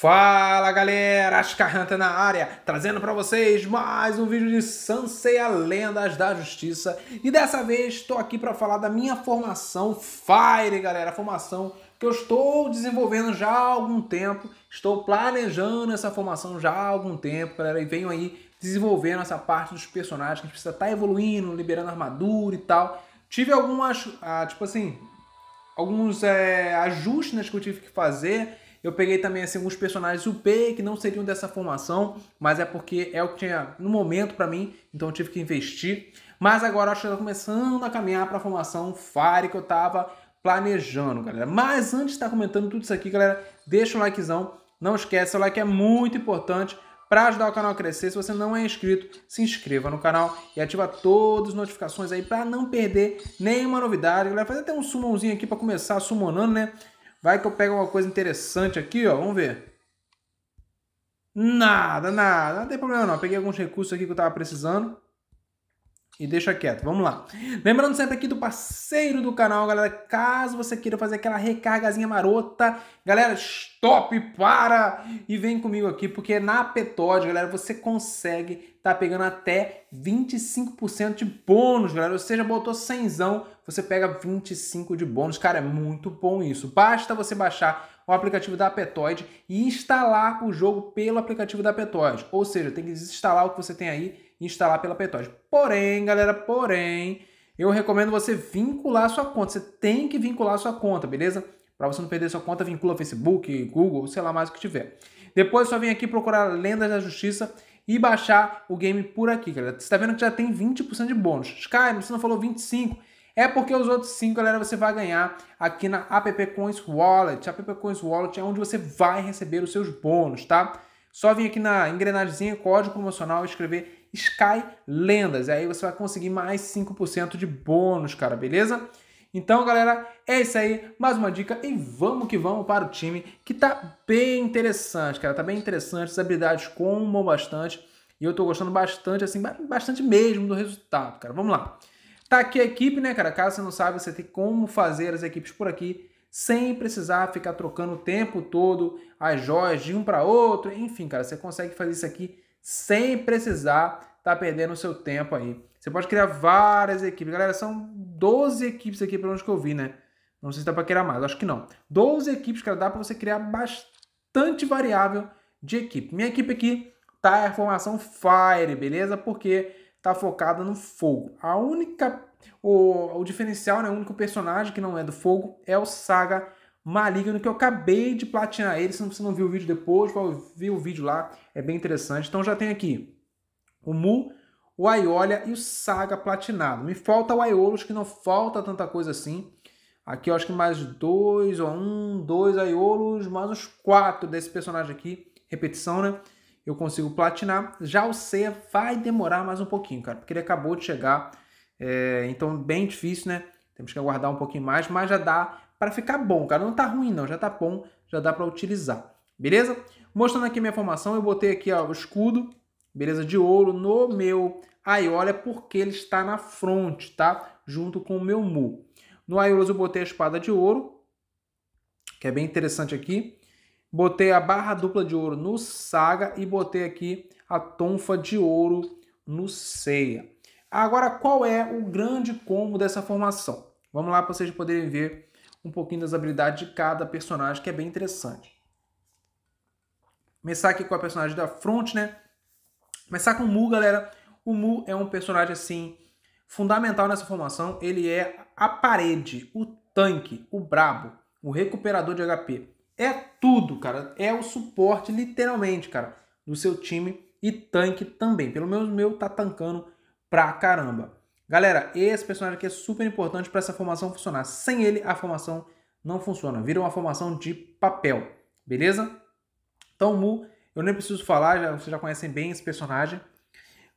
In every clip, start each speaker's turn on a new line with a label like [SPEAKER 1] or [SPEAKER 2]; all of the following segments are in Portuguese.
[SPEAKER 1] Fala galera, Ascarranta na área, trazendo para vocês mais um vídeo de Sanseia Lendas da Justiça. E dessa vez estou aqui para falar da minha formação Fire, galera, a formação que eu estou desenvolvendo já há algum tempo, estou planejando essa formação já há algum tempo, galera, e venho aí desenvolvendo essa parte dos personagens que a gente precisa estar tá evoluindo, liberando armadura e tal. Tive algumas, ah, tipo assim, alguns é, ajustes né, que eu tive que fazer eu peguei também assim, alguns personagens UP que não seriam dessa formação, mas é porque é o que tinha no momento para mim, então eu tive que investir. Mas agora acho que está começando a caminhar para a formação Fire que eu estava planejando, galera. Mas antes de estar tá comentando tudo isso aqui, galera, deixa um likezão. Não esquece, o like é muito importante para ajudar o canal a crescer. Se você não é inscrito, se inscreva no canal e ativa todas as notificações aí para não perder nenhuma novidade. Galera, fazer até um sumãozinho aqui para começar sumonando, né? Vai que eu pego uma coisa interessante aqui, ó. Vamos ver. Nada, nada. Não tem problema não. peguei alguns recursos aqui que eu tava precisando e deixa quieto. Vamos lá. Lembrando sempre aqui do parceiro do canal, galera. Caso você queira fazer aquela recargazinha marota, galera, stop, para e vem comigo aqui, porque na Petod, galera, você consegue tá pegando até 25% de bônus, galera. Ou seja, botou 100, você pega 25 de bônus. Cara, é muito bom isso. Basta você baixar o aplicativo da Petoid e instalar o jogo pelo aplicativo da Petoid. Ou seja, tem que desinstalar o que você tem aí instalar pela Petoge. Porém, galera, porém, eu recomendo você vincular sua conta. Você tem que vincular sua conta, beleza? Para você não perder sua conta, vincula Facebook, Google, sei lá mais o que tiver. Depois só vem aqui procurar Lendas da Justiça e baixar o game por aqui, galera. Você está vendo que já tem 20% de bônus. Sky, você não falou 25%. É porque os outros 5, galera, você vai ganhar aqui na App Coins Wallet. A App Coins Wallet é onde você vai receber os seus bônus, tá? Só vir aqui na engrenagem, código promocional e escrever Sky Lendas. E aí você vai conseguir mais 5% de bônus, cara, beleza? Então, galera, é isso aí, mais uma dica e vamos que vamos para o time que tá bem interessante, cara, tá bem interessante, as habilidades comam bastante e eu tô gostando bastante, assim, bastante mesmo do resultado, cara. Vamos lá. Tá aqui a equipe, né, cara? Caso você não saiba, você tem como fazer as equipes por aqui sem precisar ficar trocando o tempo todo as joias de um para outro, enfim, cara, você consegue fazer isso aqui sem precisar estar tá perdendo o seu tempo aí. Você pode criar várias equipes. Galera, são 12 equipes aqui, pelo menos que eu vi, né? Não sei se dá para criar mais, acho que não. 12 equipes, cara, dá para você criar bastante variável de equipe. Minha equipe aqui tá é a formação Fire, beleza? Porque tá focada no fogo. A única o, o diferencial, né, o único personagem que não é do fogo é o Saga Maligno, que eu acabei de platinar ele. Se você não viu o vídeo depois, vai ver o vídeo lá, é bem interessante. Então já tem aqui o Mu, o Aiolia e o Saga platinado. Me falta o Aiolos, que não falta tanta coisa assim. Aqui eu acho que mais dois, ou um, dois Aiolos, mais uns quatro desse personagem aqui. Repetição, né? Eu consigo platinar. Já o c vai demorar mais um pouquinho, cara, porque ele acabou de chegar. É, então, bem difícil, né? Temos que aguardar um pouquinho mais, mas já dá para ficar bom, cara. Não tá ruim não, já tá bom, já dá para utilizar. Beleza? Mostrando aqui minha formação, eu botei aqui ó, o escudo, beleza, de ouro no meu olha porque ele está na fronte, tá? Junto com o meu Mu. No Aiolos eu botei a espada de ouro, que é bem interessante aqui. Botei a barra dupla de ouro no Saga e botei aqui a tonfa de ouro no Ceia. Agora, qual é o grande combo dessa formação? Vamos lá para vocês poderem ver um pouquinho das habilidades de cada personagem, que é bem interessante. Começar aqui com a personagem da Front, né? Começar com o Mu, galera. O Mu é um personagem assim fundamental nessa formação. Ele é a parede, o tanque, o brabo, o recuperador de HP. É tudo, cara. É o suporte, literalmente, cara, do seu time e tanque também. Pelo menos meu tá tancando pra caramba. Galera, esse personagem aqui é super importante para essa formação funcionar. Sem ele, a formação não funciona. Vira uma formação de papel, beleza? Então, Mu, eu nem preciso falar, já, vocês já conhecem bem esse personagem.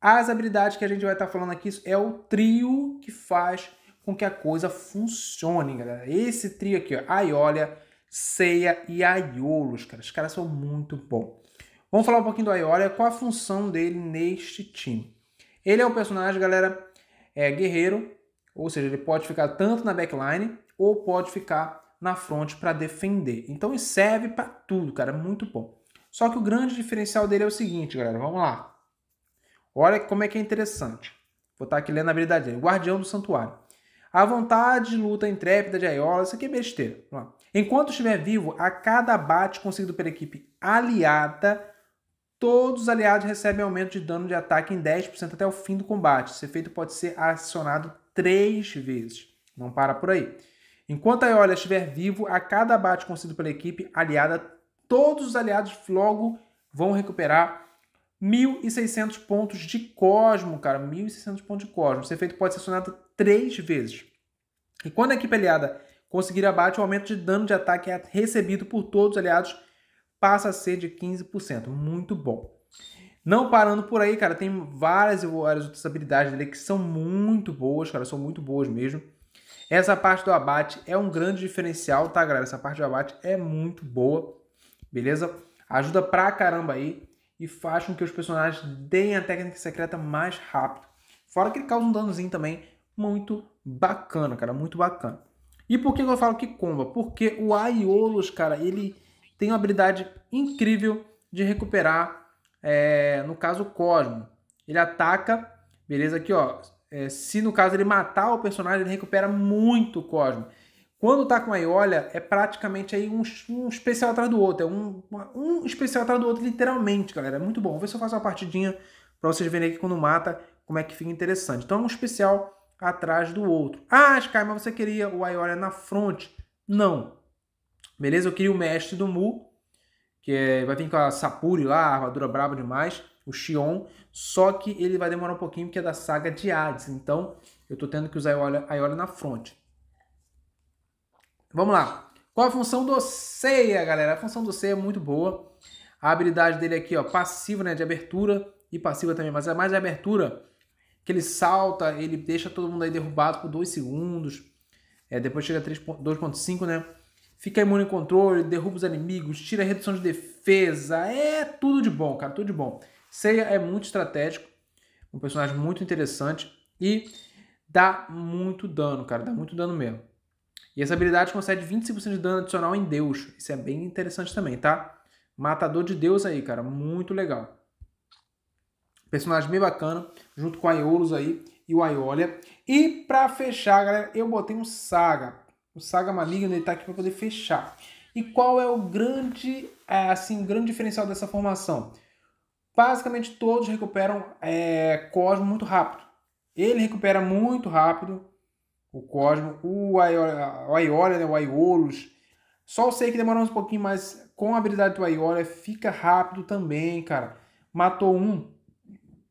[SPEAKER 1] As habilidades que a gente vai estar tá falando aqui é o trio que faz com que a coisa funcione, galera. Esse trio aqui, ó, Aiolia, Ceia e Aiolos, cara. Os caras são muito bons. Vamos falar um pouquinho do Aiolia, qual a função dele neste time. Ele é um personagem, galera, é, guerreiro, ou seja, ele pode ficar tanto na backline ou pode ficar na front para defender. Então ele serve para tudo, cara, é muito bom. Só que o grande diferencial dele é o seguinte, galera, vamos lá. Olha como é que é interessante. Vou estar tá aqui lendo a habilidade dele. Guardião do Santuário. A vontade de luta intrépida de Aiola, isso aqui é besteira. Enquanto estiver vivo, a cada abate conseguido pela equipe aliada, Todos os aliados recebem aumento de dano de ataque em 10% até o fim do combate. Esse efeito pode ser acionado três vezes. Não para por aí. Enquanto a Eolia estiver vivo, a cada abate conseguido pela equipe aliada, todos os aliados logo vão recuperar 1.600 pontos de Cosmo, cara. 1.600 pontos de Cosmo. Esse efeito pode ser acionado três vezes. E quando a equipe aliada conseguir abate, o aumento de dano de ataque é recebido por todos os aliados passa a ser de 15%. Muito bom. Não parando por aí, cara, tem várias várias outras habilidades dele que são muito boas, cara, são muito boas mesmo. Essa parte do abate é um grande diferencial, tá, galera? Essa parte do abate é muito boa, beleza? Ajuda pra caramba aí e faz com que os personagens deem a técnica secreta mais rápido. Fora que ele causa um danozinho também muito bacana, cara, muito bacana. E por que eu falo que comba? Porque o Aiolos, cara, ele tem uma habilidade incrível de recuperar, é, no caso, o Cosmo. Ele ataca, beleza, aqui ó, é, se no caso ele matar o personagem, ele recupera muito o Cosmo. Quando tá com a Iolia, é praticamente aí um, um especial atrás do outro. É um, um especial atrás do outro, literalmente, galera. É muito bom. Vou ver se eu faço uma partidinha para vocês verem aqui quando mata, como é que fica interessante. Então é um especial atrás do outro. Ah, Sky, mas você queria o Iolia na front? Não. Beleza? Eu queria o mestre do Mu, que é, vai vir com a Sapuri lá, a armadura braba demais, o Xion, só que ele vai demorar um pouquinho porque é da saga de Hades, então eu estou tendo que usar a Iola na fronte. Vamos lá. Qual a função do Ceia, galera? A função do Ceia é muito boa. A habilidade dele aqui, ó, passiva, né, de abertura e passiva também, mas é mais de abertura, que ele salta, ele deixa todo mundo aí derrubado por 2 segundos. É, depois chega a 2.5, né? fica imune em controle, derruba os inimigos, tira a redução de defesa, é tudo de bom, cara, tudo de bom. Seiya é muito estratégico, um personagem muito interessante e dá muito dano, cara, dá muito dano mesmo. E essa habilidade concede 25% de dano adicional em Deus, isso é bem interessante também, tá? Matador de Deus aí, cara, muito legal. Personagem bem bacana, junto com a Aeolus aí e o Aiolia. E pra fechar, galera, eu botei um Saga. O Saga Maligno está aqui para poder fechar. E qual é o grande, é, assim, grande diferencial dessa formação? Basicamente todos recuperam é, Cosmo muito rápido. Ele recupera muito rápido o Cosmo, o Aiolia, né, o Aiolos. Só eu sei que demora um pouquinho, mas com a habilidade do Aiolia fica rápido também, cara. Matou um,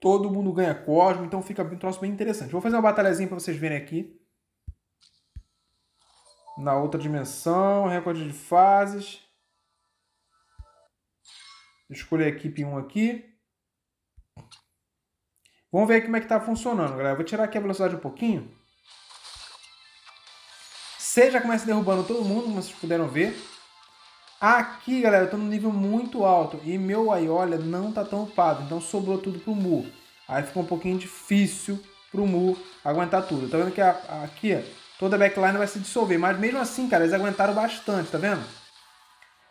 [SPEAKER 1] todo mundo ganha Cosmo, então fica um troço bem interessante. Vou fazer uma batalhazinha para vocês verem aqui. Na outra dimensão, recorde de fases. Escolher a equipe 1 aqui. Vamos ver como é que está funcionando, galera. vou tirar aqui a velocidade um pouquinho. C já começa derrubando todo mundo, como vocês puderam ver. Aqui, galera, eu estou num nível muito alto e meu Aiolia não tá tão upado, então sobrou tudo pro Mu. Aí ficou um pouquinho difícil pro Mu aguentar tudo. Tá vendo que aqui, ó, toda a backline vai se dissolver. Mas mesmo assim, cara, eles aguentaram bastante, tá vendo?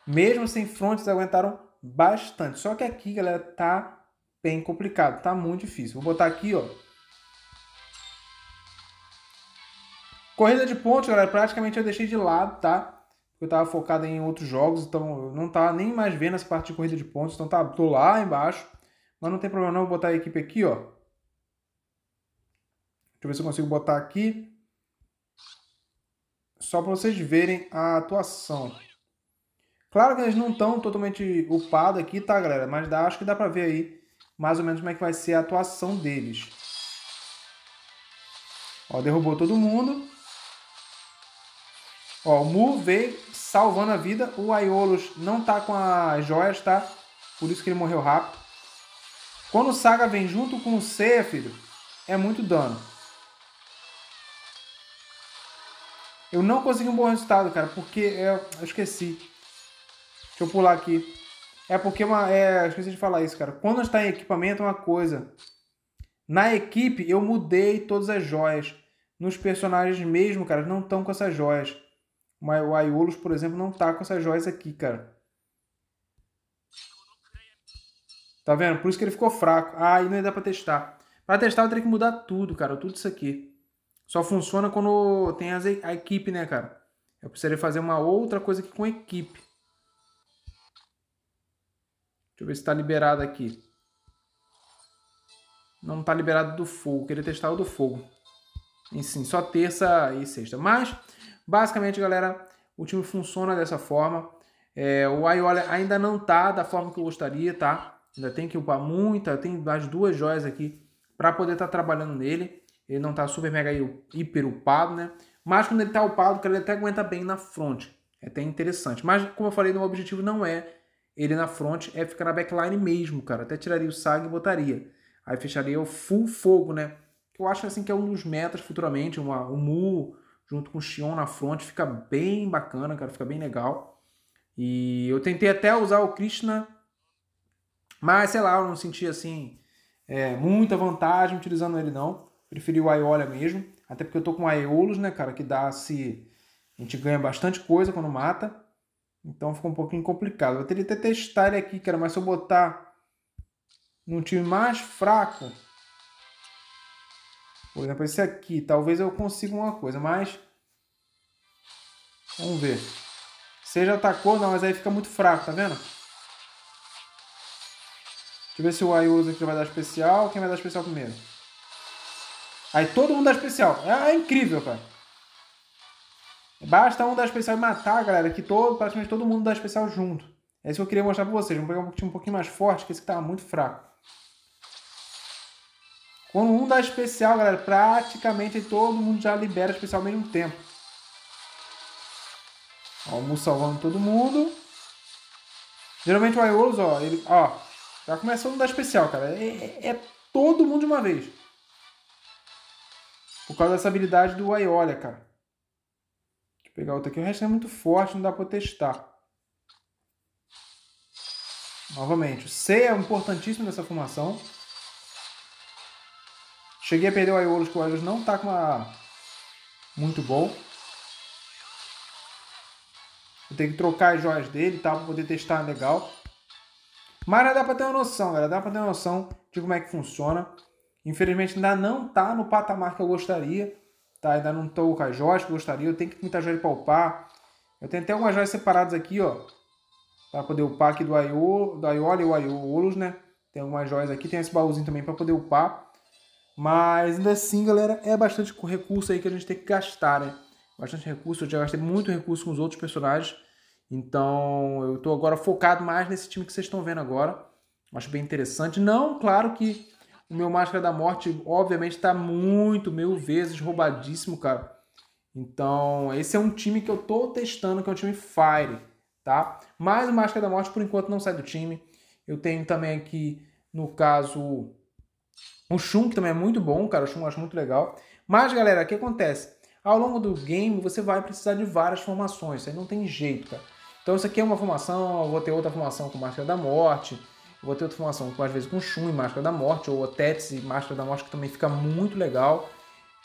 [SPEAKER 1] Mesmo sem front, eles aguentaram bastante. Só que aqui, galera, tá bem complicado, tá muito difícil. Vou botar aqui, ó. Corrida de pontos, galera, praticamente eu deixei de lado, tá? Eu tava focado em outros jogos, então eu não tá nem mais vendo essa parte de corrida de pontos, então tá, tô lá embaixo. Mas não tem problema não, vou botar a equipe aqui, ó. Deixa eu ver se eu consigo botar aqui só para vocês verem a atuação. Claro que eles não estão totalmente upados aqui, tá, galera? Mas dá, acho que dá para ver aí mais ou menos como é que vai ser a atuação deles. Ó, derrubou todo mundo. Ó, o Mu veio salvando a vida. O Aiolos não tá com as joias, tá? Por isso que ele morreu rápido. Quando o Saga vem junto com o Seiya, filho, é muito dano. Eu não consegui um bom resultado, cara, porque eu, é, eu esqueci. Deixa eu pular aqui. É porque é uma, é, esqueci de falar isso, cara. Quando está em equipamento é uma coisa. Na equipe eu mudei todas as joias. Nos personagens mesmo, cara, não estão com essas joias. O Aiolus, por exemplo, não tá com essas joias aqui, cara. Tá vendo? Por isso que ele ficou fraco. Ah, e não dá pra testar. Pra testar eu teria que mudar tudo, cara. Tudo isso aqui. Só funciona quando tem as, a equipe, né, cara? Eu precisaria fazer uma outra coisa aqui com equipe. Deixa eu ver se está liberado aqui. Não está liberado do fogo. Queria testar o do fogo. E sim, só terça e sexta. Mas, basicamente, galera, o time funciona dessa forma. É, o Aiola ainda não tá da forma que eu gostaria, tá? Ainda tem que upar muita. Tem as duas joias aqui para poder estar tá trabalhando nele. Ele não tá super mega hiper upado, né? Mas quando ele tá upado, cara, ele até aguenta bem na front. É até interessante. Mas, como eu falei, o objetivo não é ele na front, é ficar na backline mesmo, cara. Até tiraria o SAG e botaria. Aí fecharia o full fogo, né? Eu acho assim que é um dos metas futuramente, uma, um Mu junto com o Xion na front, fica bem bacana, cara, fica bem legal. E eu tentei até usar o Krishna, mas sei lá, eu não senti assim é, muita vantagem utilizando ele não. Preferi o Aiolia mesmo. Até porque eu tô com Aeolus, né, cara? Que dá se. A gente ganha bastante coisa quando mata. Então ficou um pouquinho complicado. Eu teria até testar ele aqui, cara. Mas se eu botar num time mais fraco. Por exemplo, esse aqui. Talvez eu consiga uma coisa, mas. Vamos ver. Você já atacou, não, mas aí fica muito fraco, tá vendo? Deixa eu ver se o Aiolus aqui vai dar especial. Quem vai dar especial primeiro? Aí todo mundo dá especial. É, é incrível, cara. Basta um dar especial e matar, galera, que todo, praticamente todo mundo dá especial junto. É isso que eu queria mostrar pra vocês. Vamos pegar um time um pouquinho mais forte, que esse que tava muito fraco. Quando um dá especial, galera, praticamente todo mundo já libera especial ao mesmo tempo. Ó, o Mu salvando todo mundo. Geralmente o Iolos, ó, ele, ó, já começou a dar especial, cara. É, é, é todo mundo de uma vez. Por causa dessa habilidade do Aiolia, cara. Deixa eu pegar outra aqui. O resto é muito forte, não dá pra testar. Novamente, o C é importantíssimo nessa formação. Cheguei a perder o Aiolos, que o Aiolos não tá com uma... Muito bom. Vou ter que trocar as joias dele e tá, tal, pra poder testar legal. Mas dá pra ter uma noção, galera. Dá pra ter uma noção de como é que funciona. Infelizmente ainda não está no patamar que eu gostaria, tá? Ainda não estou com as joias que eu gostaria, eu tenho que muita joia de palpar. Eu tenho até algumas joias separadas aqui, ó, para poder upar aqui do Aiolo, do Aiolo e o Aiolos, né? Tem algumas joias aqui, tem esse baúzinho também para poder upar. Mas ainda assim, galera, é bastante recurso aí que a gente tem que gastar, né? Bastante recurso, eu já gastei muito recurso com os outros personagens. Então, eu estou agora focado mais nesse time que vocês estão vendo agora. Acho bem interessante. Não, claro que o meu Máscara da Morte, obviamente, está muito, mil vezes roubadíssimo, cara. Então, esse é um time que eu tô testando, que é um time Fire, tá? Mas o Máscara da Morte, por enquanto, não sai do time. Eu tenho também aqui, no caso, o Shun, que também é muito bom, cara. O Shun eu acho muito legal. Mas, galera, o que acontece? Ao longo do game, você vai precisar de várias formações. Isso aí não tem jeito, cara. Então, isso aqui é uma formação, eu vou ter outra formação com Máscara da Morte Vou ter outra formação, com às vezes com Shun e Máscara da Morte, ou Otetis e Máscara da Morte, que também fica muito legal.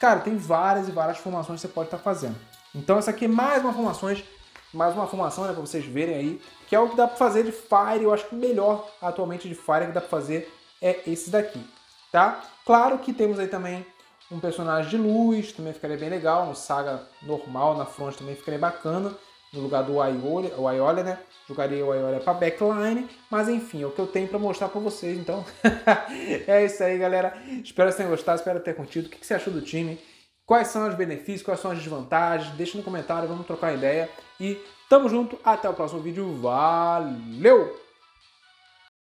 [SPEAKER 1] Cara, tem várias e várias formações que você pode estar tá fazendo. Então essa aqui é mais uma formações, mais uma formação, né, para vocês verem aí, que é o que dá para fazer de Fire, eu acho que o melhor atualmente de Fire que dá para fazer é esse daqui, tá? Claro que temos aí também um personagem de luz, também ficaria bem legal, um saga normal na fronte também ficaria bacana no lugar do Iola, o Aiolia, né? Jogaria o Iola para backline, mas enfim, é o que eu tenho para mostrar para vocês, então. é isso aí, galera. Espero que tenham gostado, espero ter curtido. O que você achou do time? Quais são os benefícios, quais são as desvantagens? Deixa no comentário, vamos trocar ideia. E tamo junto, até o próximo vídeo. Valeu!